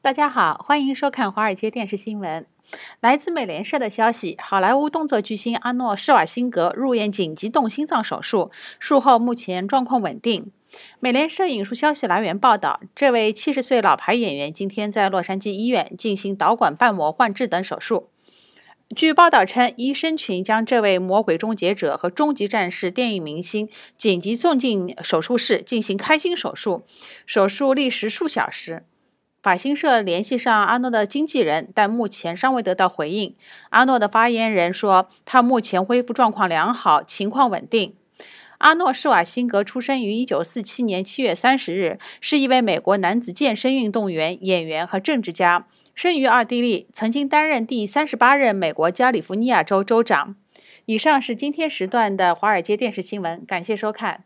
大家好，欢迎收看《华尔街电视新闻》。来自美联社的消息：好莱坞动作巨星阿诺·施瓦辛格入院紧急动心脏手术，术后目前状况稳定。美联社引述消息来源报道，这位七十岁老牌演员今天在洛杉矶医院进行导管瓣膜换置等手术。据报道称，医生群将这位“魔鬼终结者”和“终极战士”电影明星紧急送进手术室进行开心手术，手术历时数小时。法新社联系上阿诺的经纪人，但目前尚未得到回应。阿诺的发言人说，他目前恢复状况良好，情况稳定。阿诺施瓦辛格出生于一九四七年七月三十日，是一位美国男子健身运动员、演员和政治家，生于奥地利，曾经担任第三十八任美国加利福尼亚州州长。以上是今天时段的华尔街电视新闻，感谢收看。